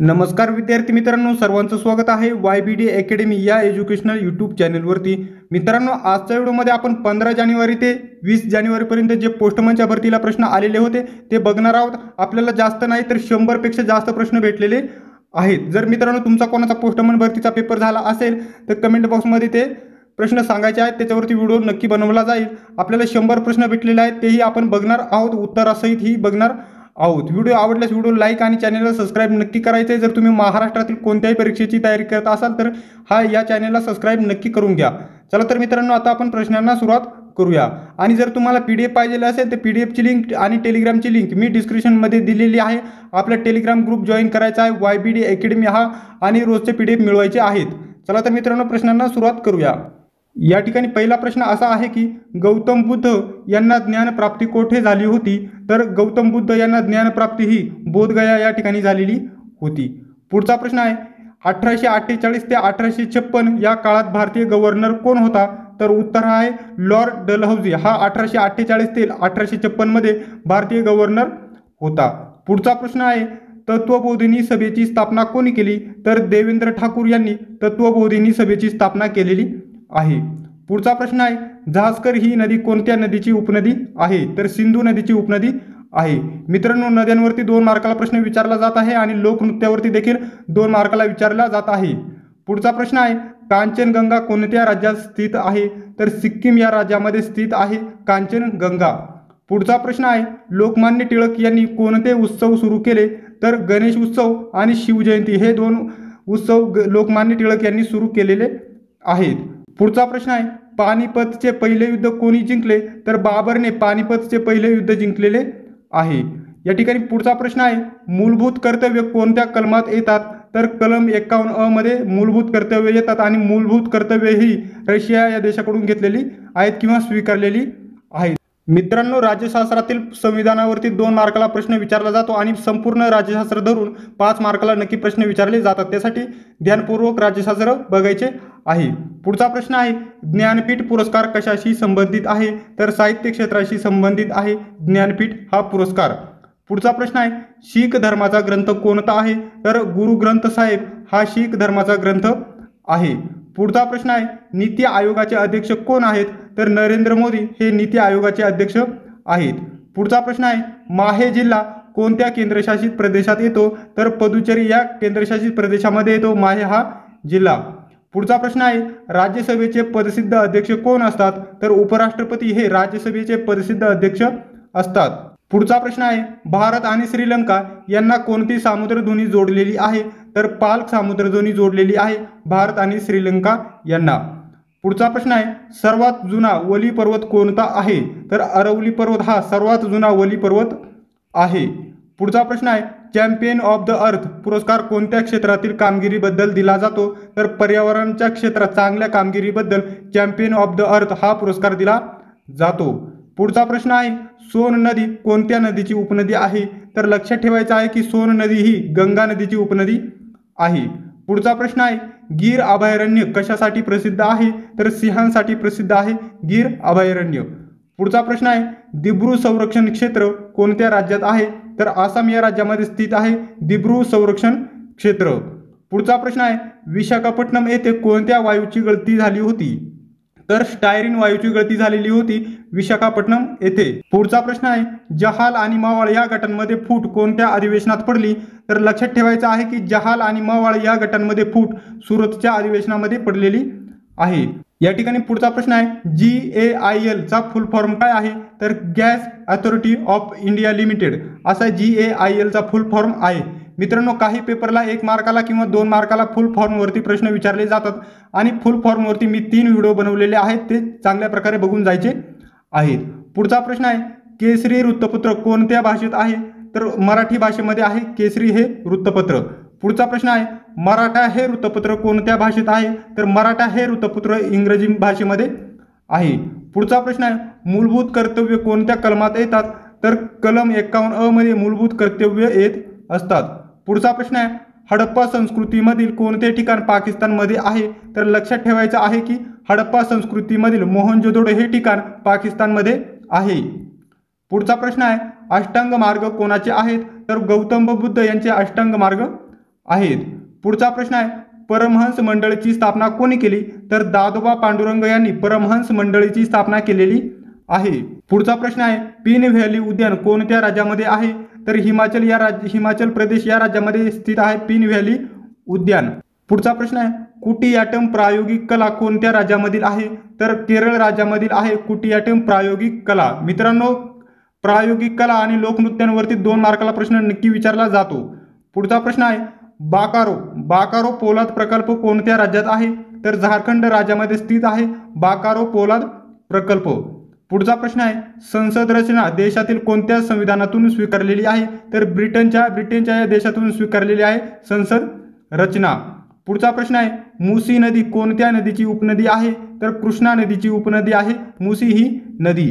नमस्कार विद्यार्थी मित्रांनो सर्वांचं स्वागत आहे वाय बी डी अकॅडमी या एज्युकेशनल यूट्यूब चॅनलवरती मित्रांनो आजच्या व्हिडिओमध्ये आपण पंधरा जानेवारी ते वीस जानेवारीपर्यंत जे पोस्टमनच्या भरतीला प्रश्न आलेले होते ते बघणार आहोत आपल्याला जास्त नाही तर शंभरपेक्षा जास्त प्रश्न भेटलेले आहेत जर मित्रांनो तुमचा कोणाचा पोस्टमन भरतीचा पेपर झाला असेल तर कमेंट बॉक्समध्ये ते प्रश्न सांगायचे आहेत त्याच्यावरती व्हिडिओ नक्की बनवला जाईल आपल्याला शंभर प्रश्न भेटलेले आहेत तेही आपण बघणार आहोत उत्तरासहित ही बघणार आहोत व्हिडिओ आवडल्यास व्हिडिओ लाईक आणि चॅनलला सबस्क्राईब नक्की करायचं आहे जर तुम्ही महाराष्ट्रातील कोणत्याही परीक्षेची तयारी करत असाल तर हा या चॅनलला सबस्क्राईब नक्की करून घ्या चला तर मित्रांनो आता आपण प्रश्नांना सुरुवात करूया आणि जर तुम्हाला पी डी एफ पाहिजे असेल तर पी डी एफची लिंक आणि टेलिग्रामची लिंक मी डिस्क्रिप्शनमध्ये दिलेली आहे आपला टेलिग्राम ग्रुप जॉईन करायचा आहे वाय बी डी अकॅडमी हा आणि रोजचे पी डी एफ मिळवायचे आहेत चला तर मित्रांनो प्रश्नांना सुरुवात करूया या ठिकाणी पहिला प्रश्न असा आहे की गौतम बुद्ध यांना ज्ञानप्राप्ती कोठे झाली होती तर गौतम बुद्ध यांना ज्ञानप्राप्ती ही बोधगया या ठिकाणी झालेली होती पुढचा प्रश्न आहे अठराशे अठ्ठेचाळीस ते अठराशे छप्पन या काळात भारतीय गव्हर्नर कोण होता तर उत्तर आहे लॉर्ड डलहौजी हा अठराशे अठ्ठेचाळीस ते अठराशे छप्पनमध्ये भारतीय गव्हर्नर होता पुढचा प्रश्न आहे तत्वबोधिनी सभेची स्थापना कोणी केली तर देवेंद्र ठाकूर यांनी तत्वबोधिनी सभेची स्थापना केलेली आहे पुढचा प्रश्न आहे झास्कर ही नदी कोणत्या नदीची उपनदी आहे तर सिंधू नदीची उपनदी आहे मित्रांनो नद्यांवरती दोन मार्काला प्रश्न विचारला जात आहे आणि लोकनृत्यावरती देखील दोन मार्काला विचारला जात आहे पुढचा प्रश्न आहे कांचनगंगा कोणत्या राज्यात स्थित आहे तर सिक्कीम या राज्यामध्ये स्थित आहे कांचनगंगा पुढचा प्रश्न आहे लोकमान्य टिळक यांनी कोणते उत्सव सुरू केले तर गणेश उत्सव आणि शिवजयंती हे दोन उत्सव लोकमान्य टिळक यांनी सुरू केलेले आहेत पुढचा प्रश्न आहे पानिपतचे पहिले युद्ध कोणी जिंकले तर बाबरने पानिपतचे पहिले युद्ध जिंकलेले आहे या ठिकाणी पुढचा प्रश्न आहे मूलभूत कर्तव्य कोणत्या कलमात येतात तर कलम एकावन्न अ मध्ये मूलभूत कर्तव्य येतात आणि मूलभूत कर्तव्य ही रशिया या देशाकडून घेतलेली आहेत किंवा स्वीकारलेली मित्रांनो राज्यशास्त्रातील संविधानावरती दोन मार्काला प्रश्न विचारला जातो आणि संपूर्ण राज्यशास्त्र धरून पाच मार्काला नक्की प्रश्न विचारले जातात त्यासाठी ध्यानपूर्वक राज्यशास्त्र बघायचे आहे पुढचा प्रश्न आहे ज्ञानपीठ पुरस्कार कशाशी संबंधित आहे तर साहित्य क्षेत्राशी संबंधित आहे ज्ञानपीठ हा पुरस्कार पुढचा प्रश्न आहे शीख धर्माचा ग्रंथ कोणता आहे तर गुरु ग्रंथ साहेब हा शीख धर्माचा ग्रंथ आहे पुढचा प्रश्न आहे नीती आयोगाचे अध्यक्ष कोण आहेत तर नरेंद्र मोदी हे नीती आयोगाचे अध्यक्ष आहेत पुढचा प्रश्न आहे माहे जिल्हा कोणत्या केंद्रशासित प्रदेशात येतो तर पदुचेरी या केंद्रशासित प्रदेशामध्ये येतो माहे हा जिल्हा पुढचा प्रश्न आहे राज्यसभेचे पदसिद्ध अध्यक्ष कोण असतात तर उपराष्ट्रपती हे राज्यसभेचे पदसिद्ध अध्यक्ष असतात पुढचा प्रश्न आहे भारत आणि श्रीलंका यांना कोणती सामुद्रध्वनी जोडलेली आहे तर पालक सामुद्रध्वनी जोडलेली आहे भारत आणि श्रीलंका यांना पुढचा प्रश्न आहे सर्वात जुना वली पर्वत कोणता आहे तर अरवली पर्वत हा सर्वात जुना वली पर्वत आहे पुढचा प्रश्न आहे चॅम्पियन ऑफ द अर्थ पुरस्कार कोणत्या क्षेत्रातील कामगिरीबद्दल दिला जातो तर पर्यावरणाच्या क्षेत्रात चांगल्या कामगिरीबद्दल चॅम्पियन ऑफ द अर्थ हा पुरस्कार दिला जातो पुढचा प्रश्न आहे सोन नदी कोणत्या नदीची उपनदी आहे तर लक्षात ठेवायचं आहे की सोन नदी ही गंगा नदीची उपनदी आहे पुढचा प्रश्न आहे गीर अभयारण्य कशासाठी प्रसिद्ध आहे तर सिंहांसाठी प्रसिद्ध आहे गीर अभयारण्य पुढचा प्रश्न आहे दिब्रू संरक्षण क्षेत्र कोणत्या राज्यात आहे तर आसाम या राज्यामध्ये स्थित आहे दिब्रू संरक्षण क्षेत्र पुढचा प्रश्न आहे विशाखापट्टणम येथे कोणत्या वायूची गळती झाली होती तर स्टायरीन वायूची गळती झालेली होती विशाखापट्टणम येथे पुढचा प्रश्न आहे जहाल आणि मावाळ या गटांमध्ये फूट कोणत्या अधिवेशनात पडली तर लक्षात ठेवायचं आहे की जहाल आणि मावाळ या गटांमध्ये फूट सुरतच्या अधिवेशनामध्ये पडलेली आहे या ठिकाणी पुढचा प्रश्न आहे जी ए आय एल चा फुल फॉर्म काय आहे तर gas authority of India limited असा जी ए आय चा फुल फॉर्म आहे मित्रांनो काही पेपरला एक मार्काला किंवा दोन मार्काला फुल फॉर्मवरती प्रश्न विचारले जातात आणि फुल फॉर्मवरती मी तीन व्हिडिओ बनवलेले आहेत ते चांगल्या प्रकारे बघून जायचे आहेत पुढचा प्रश्न आहे केसरी वृत्तपत्र कोणत्या भाषेत आहे तर मराठी भाषेमध्ये आहे केसरी हे वृत्तपत्र पुढचा प्रश्न आहे मराठा हे वृत्तपत्र कोणत्या भाषेत आहे तर मराठा हे वृत्तपत्र इंग्रजी भाषेमध्ये आहे पुढचा प्रश्न आहे मूलभूत कर्तव्य कोणत्या कलमात येतात तर कलम एकावन्न अ मध्ये मूलभूत कर्तव्य येत असतात पुढचा प्रश्न आहे हडप्पा संस्कृतीमधील कोणते ठिकाण पाकिस्तानमध्ये आहे तर लक्षात ठेवायचं आहे की हडप्पा संस्कृतीमधील जोदोडे हे ठिकाण पाकिस्तानमध्ये आहे पुढचा प्रश्न आहे अष्टांग मार्ग कोणाचे आहेत तर गौतम बुद्ध यांचे अष्टांग मार्ग आहेत पुढचा प्रश्न आहे परमहंस मंडळीची स्थापना कोणी केली तर दादोबा पांडुरंग यांनी परमहंस मंडळीची स्थापना केलेली आहे पुढचा प्रश्न आहे पिन व्हॅली उद्यान कोणत्या राज्यामध्ये आहे तर हिमाचल या राज्य हिमाचल प्रदेश या राज्यामध्ये स्थित आहे पिन व्हॅली उद्यान पुढचा प्रश्न आहे कुटियाटम प्रायोगिक कला कोणत्या राज्यामधील आहे तर केरळ राज्यामधील आहे कुटियाटम प्रायोगिक कला मित्रांनो प्रायोगिक कला आणि लोकनृत्यांवरती दोन मार्काला प्रश्न नक्की विचारला जातो पुढचा प्रश्न आहे बाकारो बाकारो पोलाद प्रकल्प कोणत्या राज्यात आहे तर झारखंड राज्यामध्ये स्थित आहे बाकारो पोलाद प्रकल्प पुढचा प्रश्न आहे संसद रचना देशातील कोणत्या संविधानातून स्वीकारलेली आहे तर ब्रिटनच्या ब्रिटनच्या या देशातून स्वीकारलेली आहे संसद रचना पुढचा प्रश्न आहे मुसी नदी कोणत्या नदीची उपनदी आहे तर कृष्णा नदीची उपनदी आहे मुसी ही नदी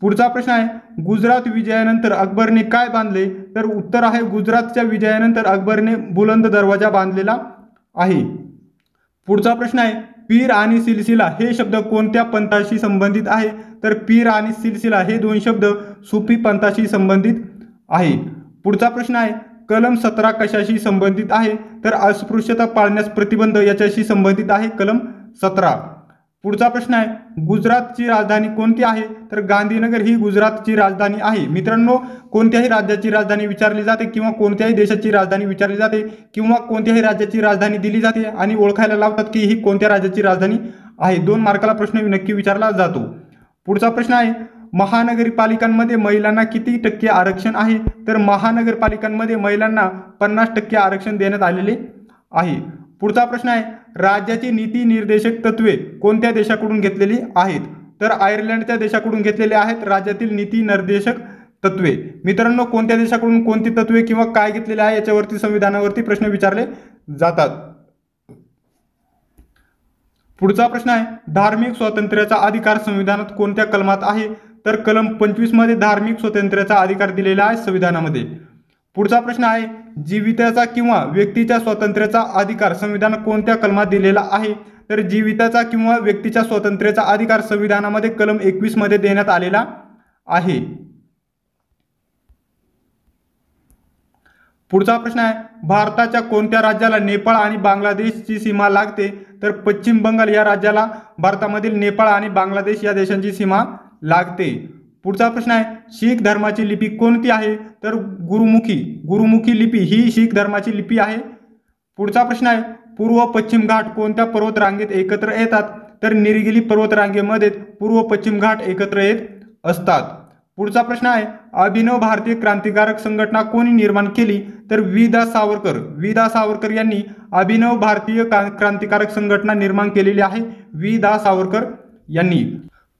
पुढचा प्रश्न आहे गुजरात विजयानंतर अकबरने काय बांधले तर उत्तर आहे गुजरातच्या विजयानंतर अकबरने बुलंद दरवाजा बांधलेला आहे पुढचा प्रश्न आहे पीर आणि सिलसिला हे शब्द कोणत्या पंथाशी संबंधित आहे तर पीर आणि सिलसिला हे दोन शब्द सुफी पंथाशी संबंधित आहे पुढचा प्रश्न आहे कलम सतरा कशाशी संबंधित आहे तर अस्पृश्यता पाळण्यास प्रतिबंध याच्याशी संबंधित आहे कलम सतरा पुढचा प्रश्न आहे गुजरातची राजधानी कोणती आहे तर गांधीनगर ही गुजरातची राजधानी आहे मित्रांनो कोणत्याही राज्याची राजधानी विचारली जाते किंवा कोणत्याही देशाची राजधानी विचारली जाते किंवा कोणत्याही राज्याची राजधानी दिली जाते आणि ओळखायला लावतात की ही कोणत्या राज्याची राजधानी आहे दोन मार्काला प्रश्न नक्की विचारला जातो पुढचा प्रश्न आहे महानगरपालिकांमध्ये महिलांना किती टक्के आरक्षण आहे तर महानगरपालिकांमध्ये महिलांना पन्नास टक्के आरक्षण देण्यात आलेले आहे पुढचा प्रश्न आहे राज्याची नीती निर्देशक तत्वे कोणत्या देशाकडून घेतलेली आहेत तर आयर्लंडच्या देशाकडून घेतलेले आहेत राज्यातील नीती निर्देशक तत्वे मित्रांनो कोणत्या देशाकडून कोणती तत्वे किंवा काय घेतलेले आहे याच्यावरती संविधानावरती प्रश्न विचारले जातात पुढचा प्रश्न आहे धार्मिक स्वातंत्र्याचा अधिकार संविधानात कोणत्या कलमात आहे तर कलम मध्ये धार्मिक स्वातंत्र्याचा अधिकार दिलेला आहे संविधानामध्ये पुढचा प्रश्न आहे जीविताचा किंवा व्यक्तीच्या स्वातंत्र्याचा अधिकार संविधान कोणत्या कलमात दिलेला आहे तर जीविताचा किंवा व्यक्तीच्या स्वातंत्र्याचा अधिकार संविधानामध्ये कलम एकवीसमध्ये देण्यात आलेला आहे पुढचा प्रश्न आहे भारताच्या कोणत्या राज्याला नेपाळ आणि बांगलादेशची सीमा लागते तर पश्चिम बंगाल या राज्याला भारतामधील नेपाळ आणि बांगलादेश या देशांची सीमा लागते पुढचा प्रश्न आहे शीख धर्माची लिपी कोणती आहे तर गुरुमुखी गुरुमुखी लिपी ही शीख धर्माची लिपी आहे पुढचा प्रश्न आहे पूर्व पश्चिम घाट कोणत्या पर्वत रांगेत एकत्र येतात तर निरगिली पर्वत रांगेमध्ये पूर्व पश्चिम घाट एकत्र येत असतात पुढचा प्रश्न आहे अभिनव भारतीय क्रांतिकारक संघटना कोणी निर्माण केली तर विदा सावरकर विदा सावरकर यांनी अभिनव भारतीय क्रांतिकारक संघटना निर्माण केलेली आहे विदा सावरकर यांनी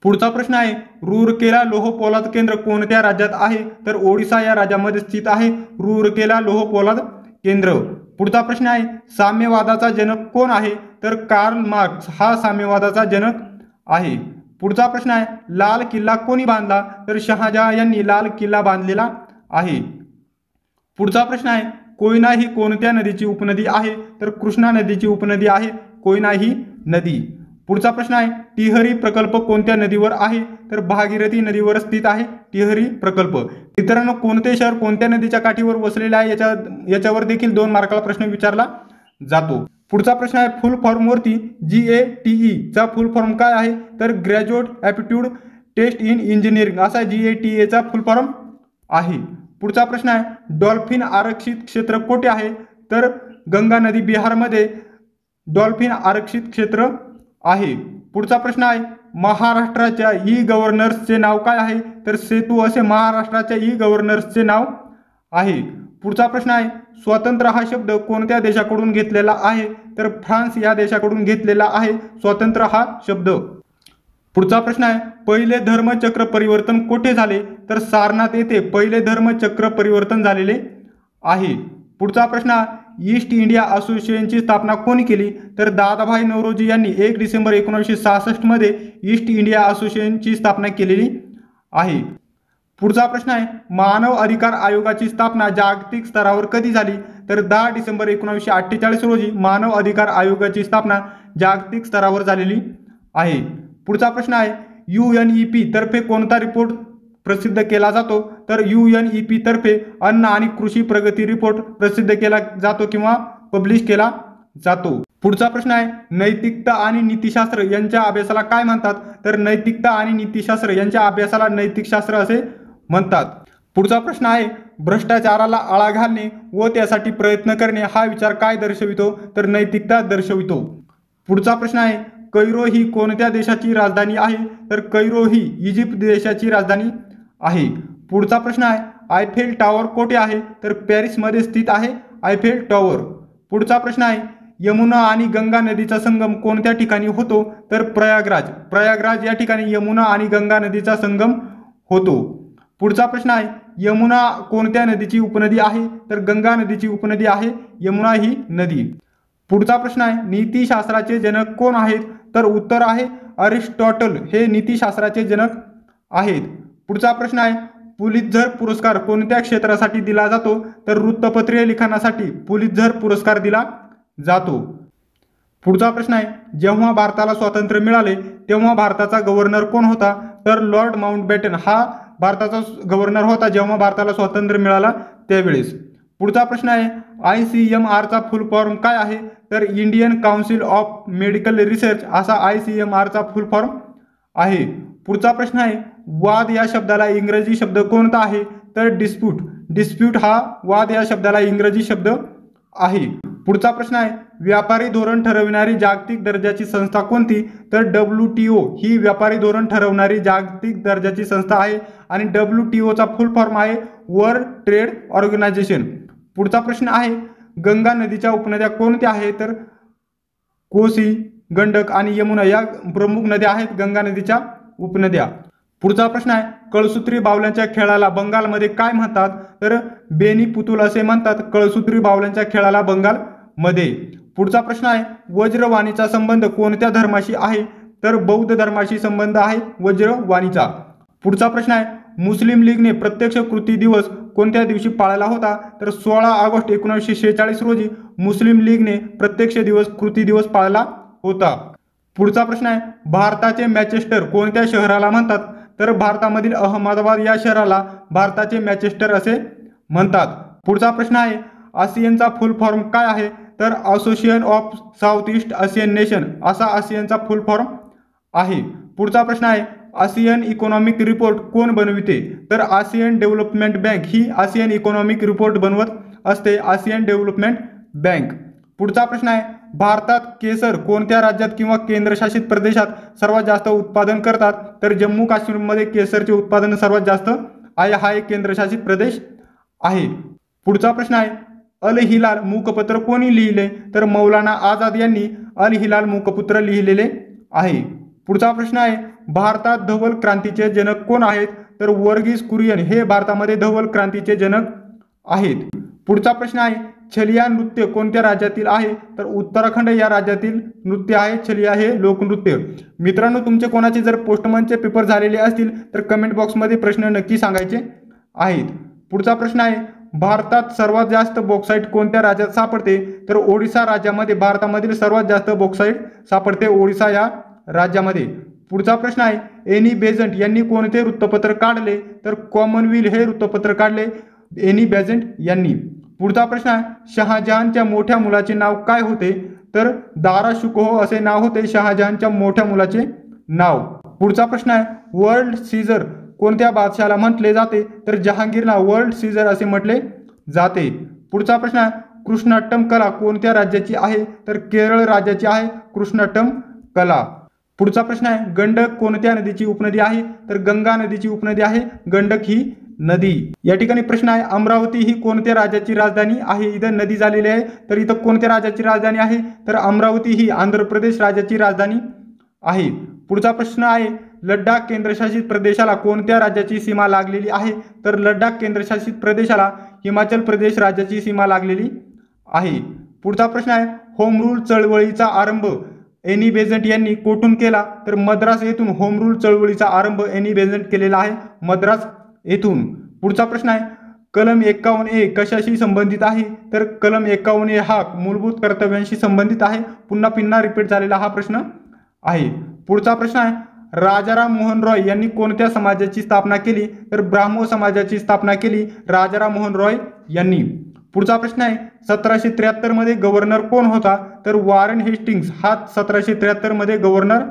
पुढचा प्रश्न आहे रूरकेला लोह पोलाद केंद्र कोणत्या राज्यात आहे तर ओडिसा या राज्यामध्ये स्थित आहे रूरकेला लोह पोलाद केंद्र पुढचा प्रश्न आहे साम्यवादाचा जनक कोण आहे तर कार्ल मार्क्स हा साम्यवादाचा जनक आहे पुढचा प्रश्न आहे लाल किल्ला कोणी बांधला तर शहाजहा यांनी लाल किल्ला बांधलेला आहे पुढचा प्रश्न आहे कोयना ही कोणत्या नदीची उपनदी आहे तर कृष्णा नदीची उपनदी आहे कोयना ही नदी पुढचा प्रश्न आहे टिहरी प्रकल्प कोणत्या नदीवर आहे तर भागीरथी नदीवर स्थित आहे टिहरी प्रकल्प मित्रांनो कोणते शहर कोणत्या नदीच्या काठीवर वसलेले आहे याच्या याच्यावर देखील दोन मार्काला प्रश्न विचारला जातो पुढचा प्रश्न आहे फुल फॉर्मवरती जी ए टी ई चा फुल फॉर्म काय आहे तर graduate aptitude test in engineering असा जी ए टी एचा फुल फॉर्म आहे पुढचा प्रश्न आहे डॉल्फिन आरक्षित क्षेत्र कोठे आहे तर गंगा नदी बिहारमध्ये डॉल्फिन आरक्षित क्षेत्र आहे पुढचा प्रश्न आहे महाराष्ट्राच्या ई गव्हर्नर्सचे नाव काय आहे तर सेतू असे महाराष्ट्राच्या ई गव्हर्नर्सचे नाव आहे पुढचा प्रश्न आहे स्वातंत्र्य हा शब्द कोणत्या देशाकडून घेतलेला आहे तर फ्रान्स या देशाकडून घेतलेला आहे स्वातंत्र्य हा शब्द पुढचा प्रश्न आहे पहिले धर्मचक्र परिवर्तन कोठे झाले तर सारनाथ येथे पहिले धर्मचक्र परिवर्तन झालेले आहे पुढचा प्रश्न ईस्ट इंडिया असोसिएशनची स्थापना कोणी केली तर दादाभाई नवरोजी यांनी एक डिसेंबर एकोणीसशे सहासष्टमध्ये ईस्ट इंडिया असोसिएशनची स्थापना केलेली आहे पुढचा प्रश्न आहे मानव अधिकार आयोगाची स्थापना जागतिक स्तरावर कधी झाली तर दहा डिसेंबर एकोणीसशे अठ्ठेचाळीस रोजी मानव अधिकार आयोगाची स्थापना जागतिक स्तरावर झालेली आहे पुढचा प्रश्न आहे यू एन ई पी तर्फे कोणता रिपोर्ट प्रसिद्ध केला जातो तर यू एन ई पी तर्फे अन्न आणि कृषी प्रगती रिपोर्ट प्रसिद्ध केला जातो किंवा पब्लिश केला जातो पुढचा प्रश्न आहे नैतिकता आणि नीतिशास्त्र यांच्या अभ्यासाला काय म्हणतात तर नैतिकता आणि नीतिशास्त्र यांच्या अभ्यासाला नैतिकशास्त्र असे म्हणतात पुढचा प्रश्न आहे भ्रष्टाचाराला आळा घालणे व त्यासाठी प्रयत्न करणे हा विचार काय दर्शवितो तर नैतिकता दर्शवितो पुढचा प्रश्न आहे कैरो ही कोणत्या देशाची राजधानी आहे तर कैरो ही इजिप्त देशाची राजधानी आहे पुढचा प्रश्न आहे आयफेल टॉवर कोठे आहे तर पॅरिसमध्ये स्थित आहे आयफेल टॉवर पुढचा प्रश्न आहे यमुना आणि गंगा नदीचा संगम कोणत्या ठिकाणी होतो तर प्रयागराज प्रयागराज या ठिकाणी यमुना आणि गंगा नदीचा संगम होतो पुढचा प्रश्न आहे यमुना कोणत्या नदीची उपनदी आहे तर गंगा नदीची उपनदी आहे यमुना ही नदी पुढचा प्रश्न आहे नीतीशास्त्राचे जनक कोण आहेत तर उत्तर आहे अरिस्टॉटल हे नीतीशास्त्राचे जनक आहेत पुढचा प्रश्न आहे पुलितझर पुरस्कार कोणत्या क्षेत्रासाठी दिला जातो तर वृत्तपत्रीय लिखाणासाठी पुलिसझर पुरस्कार दिला जातो पुढचा प्रश्न आहे जेव्हा भारताला स्वातंत्र्य मिळाले तेव्हा भारताचा गव्हर्नर कोण होता तर लॉर्ड माउंटबॅटन हा भारताचा गव्हर्नर होता जेव्हा भारताला स्वातंत्र्य मिळाला त्यावेळेस पुढचा प्रश्न आहे आय सी एम आरचा फुल फॉर्म काय आहे तर Indian council of medical research असा आय सी एम आरचा फुल फॉर्म आहे पुढचा प्रश्न आहे वाद या शब्दाला इंग्रजी शब्द कोणता आहे तर डिस्प्यूट डिस्प्यूट हा वाद या शब्दाला इंग्रजी शब्द आहे पुढचा प्रश्न आहे व्यापारी धोरण ठरविणारी जागतिक दर्जाची संस्था कोणती तर डब्ल्यू टी ओ ही व्यापारी धोरण ठरवणारी जागतिक दर्जाची संस्था आहे आणि डब्ल्यू टी ओचा फुल फॉर्म आहे वर्ल्ड ट्रेड ऑर्गनायझेशन पुढचा प्रश्न आहे गंगा नदीच्या उपनद्या कोणत्या आहेत तर कोसी गंडक आणि यमुना या प्रमुख नद्या आहेत गंगा नदीच्या उपनद्या पुढचा प्रश्न आहे कळसूत्री बावल्यांच्या खेळाला बंगालमध्ये काय म्हणतात तर बेनी पुतुल असे म्हणतात कळसूत्री बावल्यांच्या खेळाला बंगालमध्ये पुढचा प्रश्न आहे वज्रवाणीचा संबंध कोणत्या धर्माशी आहे तर बौद्ध धर्माशी संबंध आहे वज्रवाणीचा पुढचा प्रश्न आहे मुस्लिम लीगने प्रत्यक्ष कृती दिवस कोणत्या दिवशी पाळला होता तर सोळा ऑगस्ट एकोणीसशे शेहेचाळीस रोजी मुस्लिम लीगने प्रत्यक्ष दिवस कृती दिवस पाळला होता पुढचा प्रश्न आहे भारताचे मॅचेस्टर कोणत्या शहराला म्हणतात तर भारतामधील अहमदाबाद या शहराला भारताचे मॅचेस्टर असे म्हणतात पुढचा प्रश्न आहे आसियनचा फुल फॉर्म काय आहे तर association of south east ASEAN nation असा आसियनचा फुल फॉर्म आहे पुढचा प्रश्न आहे आसियन इकॉनॉमिक रिपोर्ट कोण बनविते तर आसियन डेव्हलपमेंट बँक ही आसियन इकॉनॉमिक रिपोर्ट बनवत असते आसियन डेव्हलपमेंट बँक पुढचा प्रश्न आहे भारतात केसर कोणत्या राज्यात किंवा केंद्रशासित प्रदेशात सर्वात जास्त उत्पादन करतात तर जम्मू काश्मीरमध्ये केसरचे उत्पादन सर्वात जास्त आहे हा एक केंद्रशासित प्रदेश आहे पुढचा प्रश्न आहे अल हिलाल मुखपत्र कोणी लिहिले तर मौलाना आझाद यांनी अल हिलाल मुखपत्र लिहिलेले आहे पुढचा प्रश्न आहे भारतात धवल क्रांतीचे जनक कोण आहेत तर वर्गीस कुरियन हे भारतामध्ये धवल क्रांतीचे जनक आहेत पुढचा प्रश्न आहे छलिया नृत्य कोणत्या राज्यातील आहे तर उत्तराखंड या राज्यातील नृत्य आहे छलिया हे लोकनृत्य मित्रांनो तुमचे कोणाचे जर पोस्टमनचे पेपर झालेले असतील तर कमेंट बॉक्समध्ये प्रश्न नक्की सांगायचे आहेत पुढचा प्रश्न आहे भारतात सर्वात जास्त बॉक्साईट कोणत्या राज्यात सापडते तर ओडिसा राज्यामध्ये भारतामधील सर्वात जास्त बॉक्साईट सापडते ओडिसा या राज्यामध्ये पुढचा प्रश्न आहे एनी बेझंट यांनी कोणते वृत्तपत्र काढले तर कॉमनविल हे वृत्तपत्र काढले एनी बेझंट यांनी पुढचा प्रश्न आहे शहाजहानच्या मोठ्या मुलाचे नाव काय होते तर दारा शुकोह असे नाव होते शहाजहानच्या मोठ्या मुलाचे नाव पुढचा प्रश्न आहे वर्ल्ड सीझर कोणत्या बादशाला म्हटले जाते तर जहांगीरला वर्ल्ड सीझर असे म्हटले जाते पुढचा प्रश्न आहे कृष्णाट्टम कला कोणत्या राज्याची आहे तर केरळ राज्याची आहे कृष्णाट्टम कला पुढचा प्रश्न आहे गंडक कोणत्या नदीची उपनदी आहे तर गंगा नदीची उपनदी आहे गंडक ही नदी या ठिकाणी प्रश्न आहे अमरावती ही कोणत्या राज्याची राजधानी आहे इथं नदी झालेली आहे तर इथं कोणत्या राज्याची राजधानी आहे तर अमरावती ही आंध्र प्रदेश राज्याची राजधानी आहे पुढचा प्रश्न आहे लडाख केंद्रशासित प्रदेशाला कोणत्या राज्याची सीमा लागलेली आहे तर लडाख केंद्रशासित प्रदेशाला हिमाचल प्रदेश राज्याची सीमा लागलेली आहे पुढचा प्रश्न आहे होम रूल चळवळीचा आरंभ एनी बेझंट यांनी कोठून केला तर मद्रास येथून होम रूल चळवळीचा आरंभ एनी बेझंट केलेला आहे मद्रास येथून पुढचा प्रश्न आहे कलम एक्कावन्न ए कशाशी संबंधित आहे तर कलम एक्कावन्न ए हा मूलभूत कर्तव्यांशी संबंधित आहे पुन्हा पुन्हा रिपीट झालेला हा प्रश्न आहे पुढचा प्रश्न आहे राजाराम मोहन रॉय यांनी कोणत्या समाजाची स्थापना केली तर ब्राह्मो समाजाची स्थापना केली राजाराम मोहन रॉय यांनी पुढचा प्रश्न आहे सतराशे मध्ये गव्हर्नर कोण होता तर वॉरन हेस्टिंग्स हा सतराशे मध्ये गव्हर्नर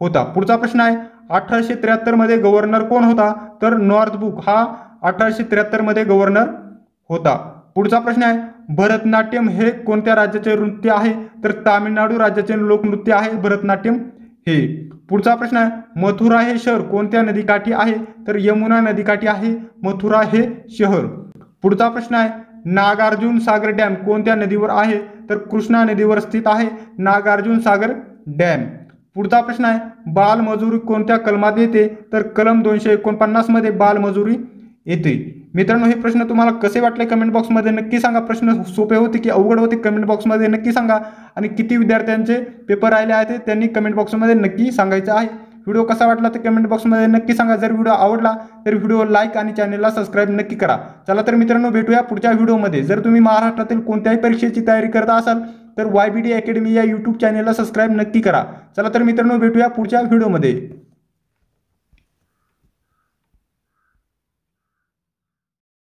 होता पुढचा प्रश्न आहे अठराशे त्र्याहत्तरमध्ये गव्हर्नर कोण होता तर नॉर्थ बुक हा अठराशे मध्ये गव्हर्नर होता पुढचा प्रश्न आहे भरतनाट्यम हे कोणत्या राज्याचे नृत्य आहे तर तामिळनाडू राज्याचे लोकनृत्य आहे भरतनाट्यम हे पुढचा प्रश्न आहे मथुरा हे शहर कोणत्या नदीकाठी आहे तर यमुना नदीकाठी आहे मथुरा हे शहर पुढचा प्रश्न आहे नागार्जुन सागर डॅम कोणत्या नदीवर आहे तर कृष्णा नदीवर स्थित आहे नागार्जुन सागर डॅम पुढचा प्रश्न आहे बालमजुरी कोणत्या कलमात येते तर कलम दोनशे एकोणपन्नासमध्ये बालमजुरी येते मित्रांनो हे प्रश्न तुम्हाला कसे वाटले कमेंट बॉक्समध्ये नक्की सांगा प्रश्न सोपे होते की अवघड होते कमेंट बॉक्समध्ये नक्की सांगा आणि किती विद्यार्थ्यांचे पेपर राहिले आहेत त्यांनी कमेंट बॉक्समध्ये नक्की सांगायचं आहे व्हिडिओ कसा वाटला तर कमेंट बॉक्समध्ये नक्की सांगा जर व्हिडिओ आवडला तर व्हिडिओ लाईक आणि चॅनलला सबस्क्राईब नक्की करा चला तर मित्रांनो भेटूया पुढच्या व्हिडिओमध्ये जर तुम्ही महाराष्ट्रातील कोणत्याही परीक्षेची तयारी करत असाल तर वाय बी डी अकॅडमी या यूट्यूब चॅनेलला सबस्क्राईब नक्की करा चला तर मित्रांनो भेटूया पुढच्या व्हिडिओमध्ये